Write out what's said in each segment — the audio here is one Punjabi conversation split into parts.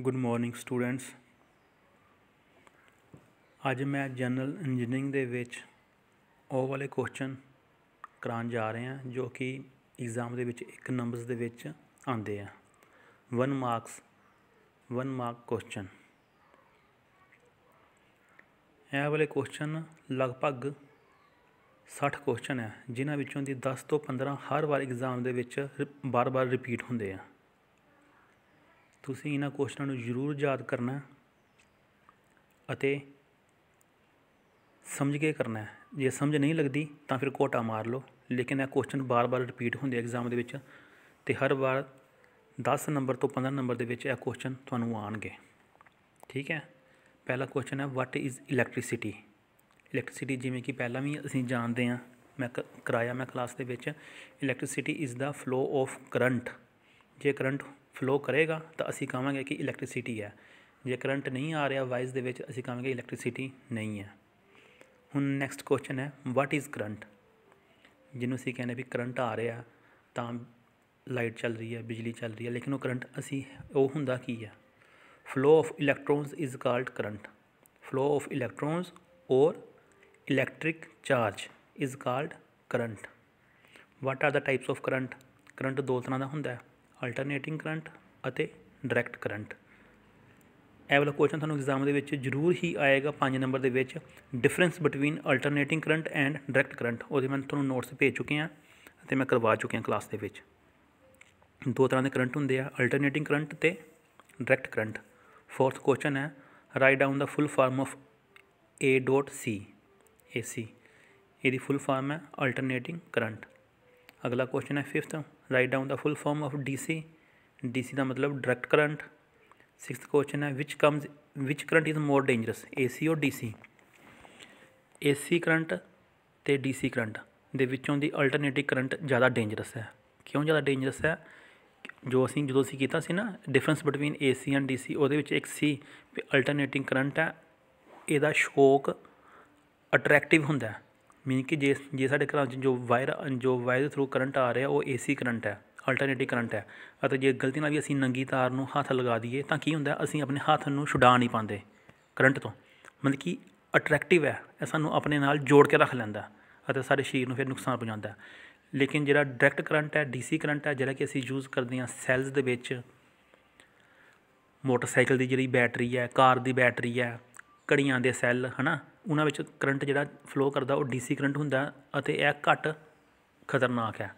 ਗੁੱਡ ਮਾਰਨਿੰਗ ਸਟੂਡੈਂਟਸ ਅੱਜ ਮੈਂ ਜਨਰਲ ਇੰਜੀਨੀਅਰਿੰਗ ਦੇ ਵਿੱਚ ਉਹ ਵਾਲੇ ਕੁਐਸਚਨ ਕਰਾਉਣ ਜਾ ਰਹੇ ਹਾਂ ਜੋ ਕਿ ਐਗਜ਼ਾਮ ਦੇ ਵਿੱਚ ਇੱਕ ਨੰਬਰਸ ਦੇ ਵਿੱਚ ਆਉਂਦੇ ਆ 1 ਮਾਰਕਸ 1 ਮਾਰਕ ਕੁਐਸਚਨ ਇਹ ਵਾਲੇ ਕੁਐਸਚਨ ਲਗਭਗ 60 ਕੁਐਸਚਨ ਹੈ ਜਿਨ੍ਹਾਂ ਵਿੱਚੋਂ ਦੀ 10 ਤੋਂ 15 ਹਰ ਵਾਰ ਐਗਜ਼ਾਮ ਦੇ ਵਿੱਚ ਬਾਰ-ਬਾਰ ਰਿਪੀਟ ਹੁੰਦੇ ਆ ਤੁਸੀਂ ਇਹਨਾਂ ਕੁਐਸਚਨਾਂ ਨੂੰ ਜ਼ਰੂਰ ਯਾਦ ਕਰਨਾ ਅਤੇ ਸਮਝ ਕੇ ਕਰਨਾ ਜੇ ਸਮਝ ਨਹੀਂ ਲੱਗਦੀ ਤਾਂ ਫਿਰ ਕੋਟਾ ਮਾਰ ਲਓ ਲੇਕਿਨ ਇਹ ਕੁਐਸਚਨ ਬਾਰ-ਬਾਰ ਰਿਪੀਟ ਹੁੰਦੇ ਐਗਜ਼ਾਮ ਦੇ ਵਿੱਚ ਤੇ ਹਰ ਵਾਰ 10 ਨੰਬਰ ਤੋਂ 15 ਨੰਬਰ ਦੇ ਵਿੱਚ ਇਹ ਕੁਐਸਚਨ ਤੁਹਾਨੂੰ ਆਣਗੇ ਠੀਕ ਹੈ ਪਹਿਲਾ ਕੁਐਸਚਨ ਹੈ ਵਾਟ ਇਜ਼ ਇਲੈਕਟ੍ਰਿਸਿਟੀ ਇਲੈਕਟ੍ਰਿਸਿਟੀ ਜਿਵੇਂ ਕਿ ਪਹਿਲਾਂ ਵੀ ਅਸੀਂ ਜਾਣਦੇ ਹਾਂ ਮੈਂ ਕਰਾਇਆ ਮੈਂ ਕਲਾਸ ਦੇ ਵਿੱਚ electricity is the flow of current ਜੇ ਕਰੰਟ ਫਲੋ ਕਰੇਗਾ ਤਾਂ ਅਸੀਂ ਕਹਾਂਗੇ ਕਿ ਇਲੈਕਟ੍ਰਿਸਿਟੀ ਹੈ ਜੇ ਕਰੰਟ ਨਹੀਂ ਆ ਰਿਹਾ ਵਾਇਸ ਦੇ ਵਿੱਚ ਅਸੀਂ ਕਹਾਂਗੇ ਇਲੈਕਟ੍ਰਿਸਿਟੀ ਨਹੀਂ ਹੈ ਹੁਣ ਨੈਕਸਟ ਕੁਐਸਚਨ ਹੈ ਵਾਟ ਇਜ਼ ਕਰੰਟ ਜਿਹਨੂੰ ਅਸੀਂ ਕਹਿੰਦੇ ਵੀ ਕਰੰਟ ਆ ਰਿਹਾ ਤਾਂ ਲਾਈਟ ਚੱਲ ਰਹੀ ਹੈ ਬਿਜਲੀ ਚੱਲ ਰਹੀ ਹੈ ਲੇਕਿਨ ਉਹ ਕਰੰਟ ਅਸੀਂ ਉਹ ਹੁੰਦਾ ਕੀ ਹੈ flow of electrons is called current flow of electrons or electric charge is called current what are the types of current current ਦੋ ਤਰ੍ਹਾਂ ਦਾ ਹੁੰਦਾ ਹੈ ਅਲਟਰਨੇਟਿੰਗ ਕਰੰਟ ਅਤੇ ਡਾਇਰੈਕਟ ਕਰੰਟ ਇਹ ਵਾਲਾ ਕੁਐਸਚਨ ਤੁਹਾਨੂੰ ਐਗਜ਼ਾਮ ਦੇ ਵਿੱਚ ਜ਼ਰੂਰ ਹੀ ਆਏਗਾ 5 ਨੰਬਰ ਦੇ ਵਿੱਚ difference between alternating current and direct current ਉਹਦੇ ਮੈਂ ਤੁਹਾਨੂੰ ਨੋਟਸ ਭੇਜ ਚੁੱਕੇ ਆ ਅਤੇ ਮੈਂ ਕਰਵਾ ਚੁੱਕੇ ਆ ਕਲਾਸ ਦੇ ਵਿੱਚ ਦੋ ਤਰ੍ਹਾਂ ਦੇ ਕਰੰਟ ਹੁੰਦੇ ਆ ਅਲਟਰਨੇਟਿੰਗ ਕਰੰਟ ਤੇ ਡਾਇਰੈਕਟ ਕਰੰਟ ਫੋਰਥ ਕੁਐਸਚਨ ਹੈ write down the full form of A.C AC ਇਹਦੀ ਫੁੱਲ ਫਾਰਮ ਹੈ ਅਲਟਰਨੇਟਿੰਗ ਕਰੰਟ ਅਗਲਾ ਕੁਐਸਚਨ ਹੈ 5th write down the full form of DC DC ਦਾ ਮਤਲਬ ਡਾਇਰੈਕਟ ਕਰੰਟ 6th ਕੁਐਸਚਨ ਹੈ which comes which current is more dangerous AC or DC AC current ਤੇ ਡੀਸੀ ਕਰੰਟ ਦੇ ਵਿੱਚੋਂ ਦੀ ਅਲਟਰਨੇਟਿਵ ਕਰੰਟ ਜ਼ਿਆਦਾ ਡੇਂਜਰਸ ਹੈ ਕਿਉਂ ਜ਼ਿਆਦਾ ਡੇਂਜਰਸ ਹੈ ਜੋ ਅਸੀਂ ਜਦੋਂ ਅਸੀਂ ਕੀਤਾ ਸੀ ਨਾ difference between AC and DC ਉਹਦੇ ਵਿੱਚ ਇੱਕ ਸੀ ਵੀ ਅਲਟਰਨੇਟਿੰਗ ਕਰੰਟ ਹੈ ਇਹਦਾ ਸ਼ੌਕ ਅਟਰੈਕਟਿਵ ਹੁੰਦਾ ਮੀਨ ਕਿ ਜੇ ਜੇ ਸਾਡੇ ਘਰਾਂ 'ਚ ਜੋ ਵਾਇਰ ਜੋ ਵਾਇਰ ਥਰੂ ਕਰੰਟ ਆ ਰਿਹਾ ਉਹ ਏਸੀ ਕਰੰਟ ਹੈ ਅਲਟਰਨੇਟਿਵ ਕਰੰਟ ਹੈ ਅਤੇ ਜੇ ਗਲਤੀ ਨਾਲ ਵੀ ਅਸੀਂ ਨੰਗੀ ਤਾਰ ਨੂੰ ਹੱਥ ਲਗਾ ਦਈਏ ਤਾਂ ਕੀ ਹੁੰਦਾ ਅਸੀਂ ਆਪਣੇ ਹੱਥ ਨੂੰ ਛੁਡਾ ਨਹੀਂ ਪਾਉਂਦੇ ਕਰੰਟ ਤੋਂ ਮਤਲਬ ਕਿ ਅਟਰੈਕਟਿਵ ਹੈ ਇਹ ਸਾਨੂੰ ਆਪਣੇ ਨਾਲ ਜੋੜ ਕੇ ਰੱਖ ਲੈਂਦਾ ਅਤੇ ਸਾਡੇ ਸਰੀਰ ਨੂੰ ਫਿਰ ਨੁਕਸਾਨ ਪਹੁੰਚਾਉਂਦਾ ਲੇਕਿਨ ਜਿਹੜਾ ਡਾਇਰੈਕਟ ਕਰੰਟ ਹੈ ਡੀਸੀ ਕਰੰਟ ਹੈ ਜਿਹੜਾ ਕਿ ਅਸੀਂ ਯੂਜ਼ ਕਰਦੇ ਹਾਂ ਸੈਲਸ ਦੇ ਵਿੱਚ ਮੋਟਰਸਾਈਕਲ ਦੀ ਜਿਹੜੀ ਬੈਟਰੀ ਹੈ ਕਾਰ ਦੀ ਬੈਟਰੀ ਹੈ ਕੜੀਆਂ ਦੇ ਸੈੱਲ ਹਨਾ ਉਹਨਾਂ ਵਿੱਚ ਕਰੰਟ ਜਿਹੜਾ ਫਲੋ ਕਰਦਾ ਉਹ ਡੀਸੀ ਕਰੰਟ ਹੁੰਦਾ ਅਤੇ ਇਹ ਘੱਟ ਖਤਰਨਾਕ ਹੈ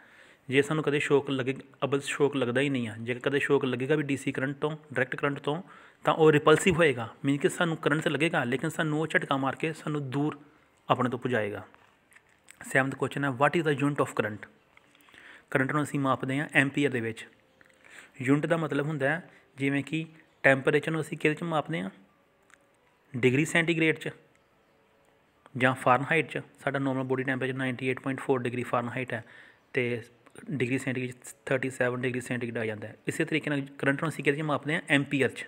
ਜੇ ਸਾਨੂੰ ਕਦੇ ਸ਼ੌਕ ਲੱਗੇ ਅਬਲ ਸ਼ੌਕ ਲੱਗਦਾ ਹੀ ਨਹੀਂ ਆ ਜੇ ਕਦੇ ਸ਼ੌਕ ਲੱਗੇਗਾ ਵੀ ਡੀਸੀ ਕਰੰਟ ਤੋਂ ਡਾਇਰੈਕਟ ਕਰੰਟ ਤੋਂ ਤਾਂ ਉਹ ਰਿਪਲਸਿਵ ਹੋਏਗਾ ਮੀਨ ਕਿ ਸਾਨੂੰ ਕਰੰਟ ਲੱਗੇਗਾ ਲੇਕਿਨ ਸਾਨੂੰ ਉਹ ਝਟਕਾ ਮਾਰ ਕੇ ਸਾਨੂੰ ਦੂਰ ਆਪਣੇ ਤੋਂ ਪੁਜਾਏਗਾ ਸੈਵਨਥ ਕੁਐਸਚਨ ਹੈ what is the unit of current current ਨੂੰ ਅਸੀਂ ਮਾਪਦੇ ਹਾਂ ਐਂਪੀਅਰ ਦੇ ਵਿੱਚ ਯੂਨਿਟ ਦਾ ਮਤਲਬ ਹੁੰਦਾ ਹੈ ਜਿਵੇਂ ਕਿ ਟੈਂਪਰੇਚਰ ਨੂੰ ਅਸੀਂ ਕਿਹਦੇ ਵਿੱਚ ਮਾਪਦੇ ਹਾਂ ਡਿਗਰੀ ਸੈਂਟੀਗ੍ਰੇਡ 'ਚ ਜਾਂ ਫਾਰਨਹਾਈਟ 'ਚ ਸਾਡਾ normal body temperature 98.4 degree Fahrenheit ਹੈ ਤੇ ਡਿਗਰੀ ਸੈਂਟੀਗ੍ਰੇਡ 37 ਡਿਗਰੀ ਸੈਂਟੀਗ੍ਰੇਡ ਆ ਜਾਂਦਾ ਹੈ ਇਸੇ ਤਰੀਕੇ ਨਾਲ ਕਰੰਟ ਨੂੰ ਅਸੀਂ ਕਿਹਦੇ 'ਚ ਮਾਪਦੇ ਆ ਐਂਪੀਅਰ 'ਚ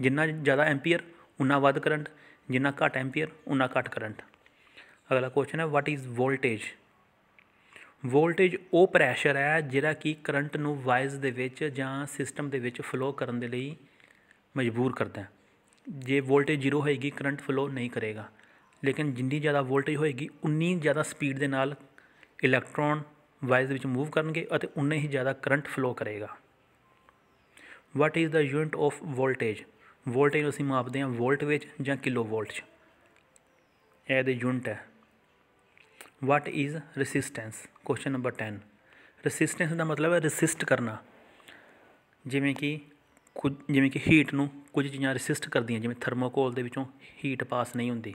ਜਿੰਨਾ ਜ਼ਿਆਦਾ ਐਂਪੀਅਰ ਉਨਾ ਵੱਧ ਕਰੰਟ ਜਿੰਨਾ ਘੱਟ ਐਂਪੀਅਰ ਉਨਾ ਘੱਟ ਕਰੰਟ ਅਗਲਾ ਕੁਐਸਚਨ ਹੈ ਵਾਟ ਇਜ਼ ਵੋਲਟੇਜ ਵੋਲਟੇਜ ਉਹ ਪ੍ਰੈਸ਼ਰ ਹੈ ਜਿਹੜਾ ਕਿ ਕਰੰਟ ਨੂੰ ਵਾਇਰਸ ਦੇ ਵਿੱਚ ਜਾਂ ਸਿਸਟਮ ਦੇ ਵਿੱਚ ਫਲੋ ਕਰਨ ਦੇ ਲਈ ਮਜਬੂਰ ਕਰਦਾ ਹੈ ਜੇ ਵੋਲਟੇਜ ਜ਼ੀਰੋ ਹੋਏਗੀ ਕਰੰਟ ਫਲੋ ਨਹੀਂ ਕਰੇਗਾ ਲੇਕਿਨ ਜਿੰਨੀ ਜ਼ਿਆਦਾ ਵੋਲਟੇਜ ਹੋਏਗੀ ਉਨੀ ਜ਼ਿਆਦਾ ਸਪੀਡ ਦੇ ਨਾਲ ਇਲੈਕਟ੍ਰੋਨ ਵਾਇਰ ਦੇ ਵਿੱਚ ਮੂਵ ਕਰਨਗੇ ਅਤੇ ਉਨੇ ਹੀ ਜ਼ਿਆਦਾ ਕਰੰਟ ਫਲੋ ਕਰੇਗਾ what is the unit of voltage voltage ਅਸੀਂ ਮਾਪਦੇ ਹਾਂ ਵੋਲਟ ਵਿੱਚ ਜਾਂ ਕਿਲੋ ਵੋਲਟ 'ਚ ਇਹ ਦੇ ਯੂਨਿਟ ਹੈ what is resistance question number 10 resistance ਦਾ ਮਤਲਬ ਹੈ ਰੈਸਿਸਟ ਕਰਨਾ ਜਿਵੇਂ ਕਿ ਕੁਝ ਜਿਵੇਂ ਕਿ ਹੀਟ ਨੂੰ ਕੁਝ ਚੀਜ਼ਾਂ ਰੈਸਿਸਟ ਕਰਦੀਆਂ ਜਿਵੇਂ ਥਰਮੋਕੋਲ ਦੇ ਵਿੱਚੋਂ ਹੀਟ ਪਾਸ ਨਹੀਂ ਹੁੰਦੀ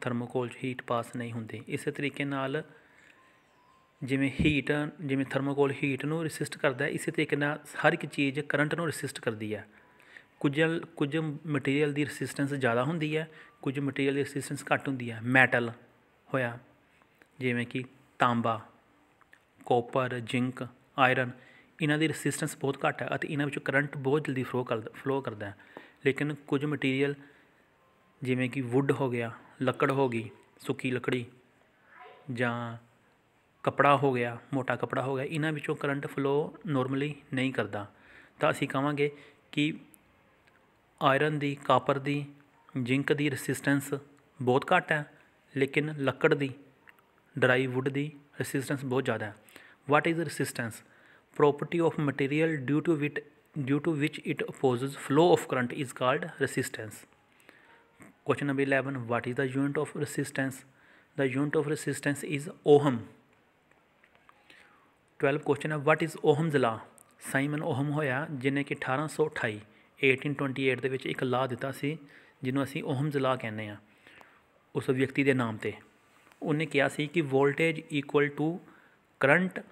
ਥਰਮੋਕੋਲ 'ਚ ਹੀਟ ਪਾਸ ਨਹੀਂ ਹੁੰਦੀ ਇਸੇ ਤਰੀਕੇ ਨਾਲ ਜਿਵੇਂ ਹੀਟ ਜਿਵੇਂ ਥਰਮੋਕੋਲ ਹੀਟ ਨੂੰ ਰੈਸਿਸਟ ਕਰਦਾ ਹੈ ਇਸੇ ਤਰੀਕੇ ਨਾਲ ਹਰ ਇੱਕ ਚੀਜ਼ ਕਰੰਟ ਨੂੰ ਰੈਸਿਸਟ ਕਰਦੀ ਹੈ ਕੁਝ ਕੁਝ ਮਟੀਰੀਅਲ ਦੀ ਰੈਸਿਸਟੈਂਸ ਜ਼ਿਆਦਾ ਹੁੰਦੀ ਹੈ ਕੁਝ ਮਟੀਰੀਅਲ ਦੀ ਰੈਸਿਸਟੈਂਸ ਘੱਟ ਹੁੰਦੀ ਹੈ ਮੈਟਲ ਹੋਇਆ ਜਿਵੇਂ ਕਿ ਤਾਂਬਾ ਕੋਪਰ ਜ਼ਿੰਕ ਆਇਰਨ ਇਹਨਾਂ ਦੀ ਰੈਸਿਸਟੈਂਸ ਬਹੁਤ ਘੱਟ ਹੈ ਅਤੇ ਇਹਨਾਂ ਵਿੱਚੋਂ ਕਰੰਟ ਬਹੁਤ ਜਲਦੀ ਫਲੋ ਕਰਦਾ ਫਲੋ ਕਰਦਾ ਹੈ ਲੇਕਿਨ ਕੁਝ ਮਟੀਰੀਅਲ ਜਿਵੇਂ ਕਿ ਵੁੱਡ ਹੋ ਗਿਆ ਲੱਕੜ ਹੋ ਗਈ ਸੁੱਕੀ ਲੱਕੜੀ ਜਾਂ ਕਪੜਾ ਹੋ ਗਿਆ ਮੋਟਾ ਕਪੜਾ ਹੋ ਗਿਆ ਇਹਨਾਂ ਵਿੱਚੋਂ ਕਰੰਟ ਫਲੋ ਨਾਰਮਲੀ ਨਹੀਂ ਕਰਦਾ ਤਾਂ ਅਸੀਂ ਕਹਾਂਗੇ ਕਿ ਆਇਰਨ ਦੀ ਕਾਪਰ ਦੀ ਜ਼ਿੰਕ ਦੀ ਰੈਸਿਸਟੈਂਸ ਬਹੁਤ ਘੱਟ ਹੈ ਲੇਕਿਨ ਲੱਕੜ ਦੀ ਡਰਾਈ ਵੁੱਡ ਦੀ ਰੈਸਿਸਟੈਂਸ ਬਹੁਤ ਜ਼ਿਆਦਾ ਹੈ what is resistance property of material due to which, due to which it opposes flow of current is called resistance. Question number 11. What is the unit of resistance? The unit of resistance is ohm. 12 question ਹੈ what is ohm's law simon ohm hoya jinne ki 1828 1828 de vich ਇੱਕ law ditta si ਜਿਹਨੂੰ assi ohm's law ਕਹਿੰਦੇ ha us vyakti de naam te ਉਹਨੇ ਕਿਹਾ si ki voltage equal to current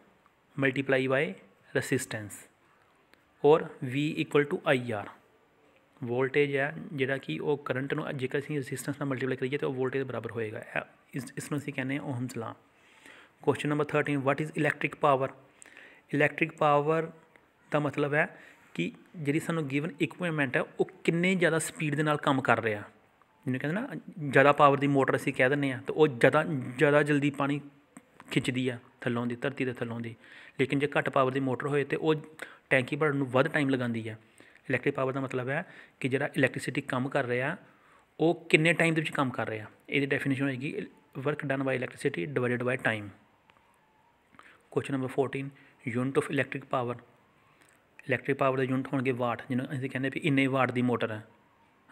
multiply by resistance ਔਰ V equal to IR voltage ਹੈ ਜਿਹੜਾ ਕਿ ਉਹ ਕਰੰਟ ਨੂੰ ਜੇਕਰ ਅਸੀਂ ਰੈਸਿਸਟੈਂਸ ਨਾਲ ਮਲਟੀਪਲਾਈ ਕਰੀਏ ਤਾਂ ਉਹ ਵੋਲਟੇਜ ਬਰਾਬਰ ਹੋਏਗਾ ਇਸ ਇਸ ਨੂੰ ਅਸੀਂ ਕਹਿੰਦੇ ਹਾਂ Ohm's law question number 13 what is electric power electric power ਦਾ ਮਤਲਬ ਹੈ ਕਿ ਜਿਹੜੀ ਸਾਨੂੰ ਗਿਵਨ ਇਕੁਇਪਮੈਂਟ ਹੈ ਉਹ ਕਿੰਨੇ ਜ਼ਿਆਦਾ ਸਪੀਡ ਦੇ ਨਾਲ ਕੰਮ ਕਰ ਰਿਹਾ ਜਿਹਨੂੰ ਕਹਿੰਦੇ ਨਾ ਜ਼ਿਆਦਾ ਪਾਵਰ ਦੀ ਮੋਟਰ ਅਸੀਂ ਕਹਿ ਦਿੰਦੇ ਆ ਤਾਂ ਉਹ ਜ਼ਿਆਦਾ ਜ਼ਿਆਦਾ ਜਲਦੀ ਪਾਣੀ ਖਿੱਚਦੀ ਆ ਥੱਲੋਂ ਦੀ ਧਰਤੀ ਦੇ ਥੱਲੋਂ ਦੀ ਲੇਕਿਨ ਜੇ ਘੱਟ ਪਾਵਰ ਦੀ ਮੋਟਰ ਹੋਏ ਤੇ ਉਹ ਟੈਂਕੀ ਭਰਨ ਨੂੰ ਵੱਧ ਟਾਈਮ ਲਗਾਉਂਦੀ ਹੈ ਇਲੈਕਟ੍ਰਿਕ ਪਾਵਰ ਦਾ ਮਤਲਬ ਹੈ ਕਿ ਜਿਹੜਾ ਇਲੈਕਟ੍ਰਿਸਿਟੀ ਕੰਮ ਕਰ ਰਿਹਾ ਉਹ ਕਿੰਨੇ ਟਾਈਮ ਦੇ ਵਿੱਚ ਕੰਮ ਕਰ ਰਿਹਾ ਇਹਦੀ ਡੈਫੀਨੇਸ਼ਨ ਹੋਏਗੀ work done by electricity divided by time question number 14 unit of electric power electric power ਦੇ ਯੂਨਿਟ ਹੋਣਗੇ ਵਾਟ ਜਿਹਨੂੰ ਅਸੀਂ ਕਹਿੰਦੇ ਵੀ ਇੰਨੇ ਵਾਟ ਦੀ ਮੋਟਰ ਹੈ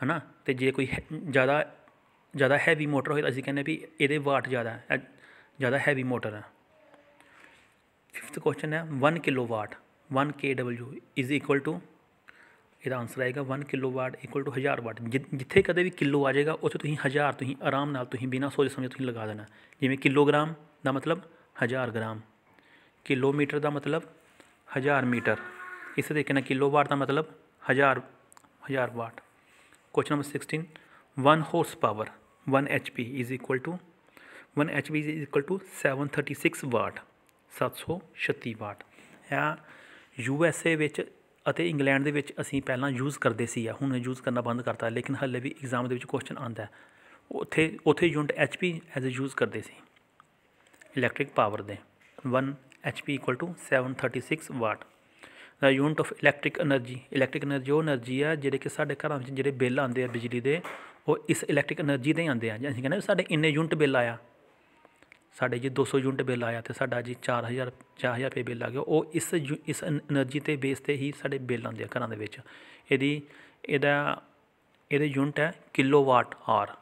ਹਨਾ ਤੇ ਜੇ ਕੋਈ ਜ਼ਿਆਦਾ ਜ਼ਿਆਦਾ ਹੈਵੀ ਮੋਟਰ ਹੋਏ ਤਾਂ ਅਸੀਂ ਕਹਿੰਦੇ ਵੀ ਇਹਦੇ ਵਾਟ ਜ਼ਿਆਦਾ ਹੈ ਜ਼ਿਆਦਾ ਹੈਵੀ ਮੋਟਰ ਹੈ फिफ्थ क्वेश्चन है one kilowatt one K W is equal to यदा आंसर आएगा one kilowatt equal to हज़ार वाट जिथे कदे भी किलो आ जाएगा उसे तुम हज़ार तुम आराम तुम बिना सोच समझ तुम लगा देना जिमें किलोग्राम का मतलब हज़ार ग्राम किलोमीटर का मतलब हज़ार मीटर इस तरीके किलो वाट का मतलब हज़ार हज़ार watt question number sixteen one horsepower one H P is equal to one H P is equal to seven thirty six watt 736 watt ਇਹ ਯੂ ਐਸ ਏ ਵਿੱਚ ਅਤੇ ਇੰਗਲੈਂਡ ਦੇ ਵਿੱਚ ਅਸੀਂ ਪਹਿਲਾਂ ਯੂਜ਼ ਕਰਦੇ ਸੀ ਆ ਹੁਣ ਯੂਜ਼ ਕਰਨਾ ਬੰਦ ਕਰਤਾ ਲੇਕਿਨ ਹੱਲੇ ਵੀ ਐਗਜ਼ਾਮ ਦੇ ਵਿੱਚ ਕੁਐਸਚਨ ਆਂਦਾ ਉੱਥੇ ਉੱਥੇ unit HP as a use ਕਰਦੇ ਸੀ ਇਲੈਕਟ੍ਰਿਕ ਪਾਵਰ ਦੇ 1 ਇਕੁਅਲ ਟੂ 736 ਵਾਟ ਦਾ unit of electric energy electric energy ਉਹ એનર્ਜੀ ਆ ਜਿਹੜੇ ਕਿ ਸਾਡੇ ਘਰਾਂ ਵਿੱਚ ਜਿਹੜੇ ਬਿੱਲ ਆਉਂਦੇ ਆ ਬਿਜਲੀ ਦੇ ਉਹ ਇਸ ਇਲੈਕਟ੍ਰਿਕ એનર્ਜੀ ਦੇ ਆਉਂਦੇ ਆ ਜਾਂ ਅਸੀਂ ਕਹਿੰਦੇ ਸਾਡੇ ਇੰਨੇ ਯੂਨਿਟ ਬਿੱਲ ਆਇਆ ਸਾਡੇ ਜੀ 200 ਯੂਨਿਟ ਬਿੱਲ ਆਇਆ ਤੇ ਸਾਡਾ ਜੀ 4000 4000 ਰੁਪਏ ਬਿੱਲ ਆ ਗਿਆ ਉਹ ਇਸ ਇਸ એનર્ਜੀ 'ਤੇ ਬੇਸ 'ਤੇ ਹੀ ਸਾਡੇ ਬਿੱਲ ਆਉਂਦੇ ਆ ਘਰਾਂ ਦੇ ਵਿੱਚ ਇਹਦੀ ਇਹਦਾ ਇਹਦੇ ਯੂਨਿਟ ਹੈ kilowatt hour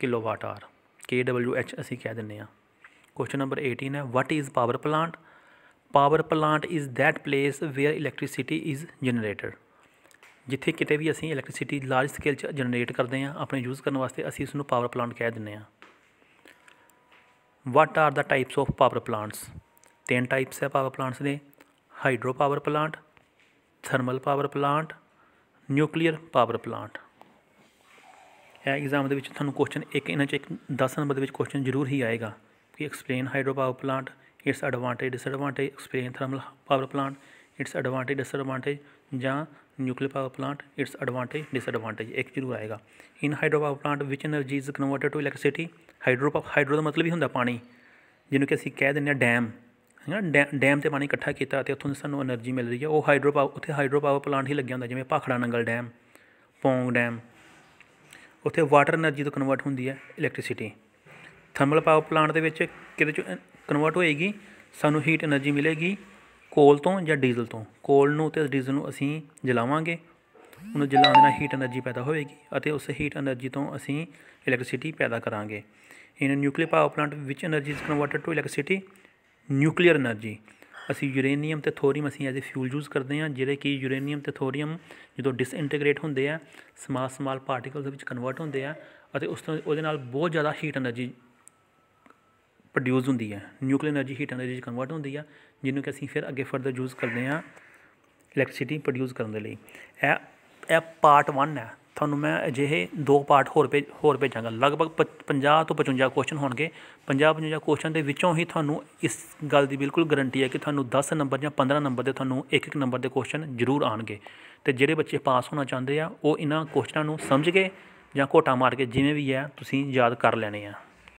kilowatt hour K W H ਅਸੀਂ ਕਹਿ ਦਿੰਦੇ ਆ ਕੁਐਸਚਨ ਨੰਬਰ 18 ਹੈ what is power plant power plant is that place where electricity is generated ਜਿੱਥੇ ਕਿਤੇ ਵੀ ਅਸੀਂ ਇਲੈਕਟ੍ਰਿਸਿਟੀ ਲਾਰਜ ਸਕੇਲ 'ਚ ਜਨਰੇਟ ਕਰਦੇ ਆ ਆਪਣੇ ਯੂਜ਼ ਕਰਨ ਵਾਸਤੇ ਅਸੀਂ ਇਸ ਨੂੰ ਪਾਵਰ ਪਲਾਂਟ ਕਹਿ ਦਿੰਦੇ ਆ what are the types of power plants ਤਿੰਨ ਟਾਈਪਸ ਹੈ ਪਾਵਰ ਪਲਾਂਟਸ ਦੇ hydro power plant thermal power plant nuclear power plant ਇਹ ਐਗਜ਼ਾਮ ਦੇ ਵਿੱਚ ਤੁਹਾਨੂੰ ਕੁਐਸਚਨ ਇੱਕ ਇਹਨਾਂ ਚ ਇੱਕ 10 ਨੰਬਰ ਦੇ ਵਿੱਚ ਕੁਐਸਚਨ ਜ਼ਰੂਰ ਹੀ ਆਏਗਾ ਕਿ explain hydro power plant its advantage disadvantage explain thermal power plant its advantage disadvantage ਜਾਂ nuclear power plant its advantage disadvantage ਇੱਕ ਜ਼ਰੂਰ ਆਏਗਾ ਇਨ ਹਾਈਡਰੋ ਪਾਵਰ ਪਲਾਂਟ ਵਿਚ energy is converted to electricity hydro hydro ਦਾ ਮਤਲਬ ਹੀ ਹੁੰਦਾ ਪਾਣੀ ਜਿਹਨੂੰ ਕਿ ਅਸੀਂ ਕਹਿ ਦਿੰਦੇ ਆ ਡੈਮ ਹੈ ਨਾ ਡੈਮ ਤੇ ਪਾਣੀ ਇਕੱਠਾ ਕੀਤਾ ਤੇ ਉੱਥੋਂ ਸਾਨੂੰ એનર્ਜੀ ਮਿਲ ਰਹੀ ਹੈ ਉਹ ਹਾਈਡਰੋ ਪਾਵਰ ਉੱਥੇ ਹਾਈਡਰੋ ਪਾਵਰ ਪਲਾਂਟ ਹੀ ਲੱਗਿਆ ਹੁੰਦਾ ਜਿਵੇਂ ਪਾਖੜਾ ਨੰਗਲ ਡੈਮ ਪੌਂਗ ਡੈਮ ਉੱਥੇ ਵਾਟਰ એનર્ਜੀ ਤੋਂ ਕਨਵਰਟ ਹੁੰਦੀ ਹੈ ਇਲੈਕਟ੍ਰਿਸਿਟੀ ਥਰਮਲ ਪਾਵਰ ਪਲਾਂਟ ਦੇ ਵਿੱਚ ਕਿਹਦੇ ਚ ਕਨਵਰਟ ਹੋਏਗੀ ਸਾਨੂੰ ਹੀਟ એનર્ਜੀ ਮਿਲੇਗੀ ਕੋਲ ਤੋਂ ਜਾਂ ਡੀਜ਼ਲ ਤੋਂ ਕੋਲ ਨੂੰ ਤੇ ਡੀਜ਼ਲ ਨੂੰ ਅਸੀਂ ਜਲਾਵਾਂਗੇ ਉਹਨੂੰ ਜਲਾਉਣ ਨਾਲ ਹੀਟ એનર્ਜੀ ਪੈਦਾ ਹੋਏਗੀ ਅਤੇ ਉਸ ਹੀਟ એનર્ਜੀ ਤੋਂ ਅਸੀਂ ਇਲੈਕਟ੍ਰਿਸਿਟੀ ਪੈਦਾ ਕਰਾਂਗੇ in nuclear power plant plant energy is converted to electricity nuclear energy ਅਸੀਂ ਯੂਰੇਨੀਅਮ ਤੇ ਥੋਰੀਅਮ ਅਸੀਂ ਐਜ਼ ਅ ਫਿਊਲ ਯੂਜ਼ ਕਰਦੇ ਹਾਂ ਜਿਹੜੇ ਕਿ ਯੂਰੇਨੀਅਮ ਤੇ ਥੋਰੀਅਮ ਜਦੋਂ ਡਿਸਇੰਟੀਗ੍ਰੇਟ ਹੁੰਦੇ ਆ ਸਮਾਲ ਸਮਾਲ ਪਾਰਟੀਕਲਸ ਦੇ ਵਿੱਚ ਕਨਵਰਟ ਹੁੰਦੇ ਆ ਅਤੇ ਉਸ ਤੋਂ ਉਹਦੇ ਨਾਲ ਬਹੁਤ ਜ਼ਿਆਦਾ ਹੀਟ એનર્ਜੀ ਪ੍ਰੋਡਿਊਸ ਹੁੰਦੀ ਹੈ ਨਿਊਕਲੀਅਰ એનર્ਜੀ ਹੀਟ એનર્ਜੀ ਵਿੱਚ ਕਨਵਰਟ ਹੁੰਦੀ ਆ ਜਿਹਨੂੰ ਕਿ ਅਸੀਂ ਫਿਰ ਅੱਗੇ ਫਰਦਰ ਯੂਜ਼ ਕਰਦੇ ਆ ਇਲੈਕਟ੍ਰਿਸਿਟੀ ਪ੍ਰੋਡਿਊਸ ਕਰਨ ਦੇ ਲਈ ਇਹ ਇਹ ਪਾਰਟ 1 ਹੈ ਤੁਹਾਨੂੰ ਮੈਂ ਅਜਿਹੇ ਦੋ ਪਾਰਟ ਹੋਰ ਭੇਜ ਹੋਰ ਭੇਜਾਂਗਾ ਲਗਭਗ 50 ਤੋਂ 55 ਕੁਐਸਚਨ ਹੋਣਗੇ 50 55 ਕੁਐਸਚਨ ਦੇ ਵਿੱਚੋਂ ਹੀ ਤੁਹਾਨੂੰ ਇਸ ਗੱਲ ਦੀ ਬਿਲਕੁਲ ਗਾਰੰਟੀ ਹੈ ਕਿ ਤੁਹਾਨੂੰ 10 ਨੰਬਰ ਜਾਂ 15 ਨੰਬਰ ਦੇ ਤੁਹਾਨੂੰ ਇੱਕ ਇੱਕ ਨੰਬਰ ਦੇ ਕੁਐਸਚਨ ਜ਼ਰੂਰ ਆਣਗੇ ਤੇ ਜਿਹੜੇ ਬੱਚੇ ਪਾਸ ਹੋਣਾ ਚਾਹੁੰਦੇ ਆ ਉਹ ਇਹਨਾਂ ਕੁਐਸਚਨਾਂ ਨੂੰ ਸਮਝ ਕੇ ਜਾਂ ਘੋਟਾ ਮਾਰ ਕੇ ਜਿਵੇਂ ਵੀ ਹੈ ਤੁਸੀਂ ਯਾਦ ਕਰ ਲੈਣੇ ਆ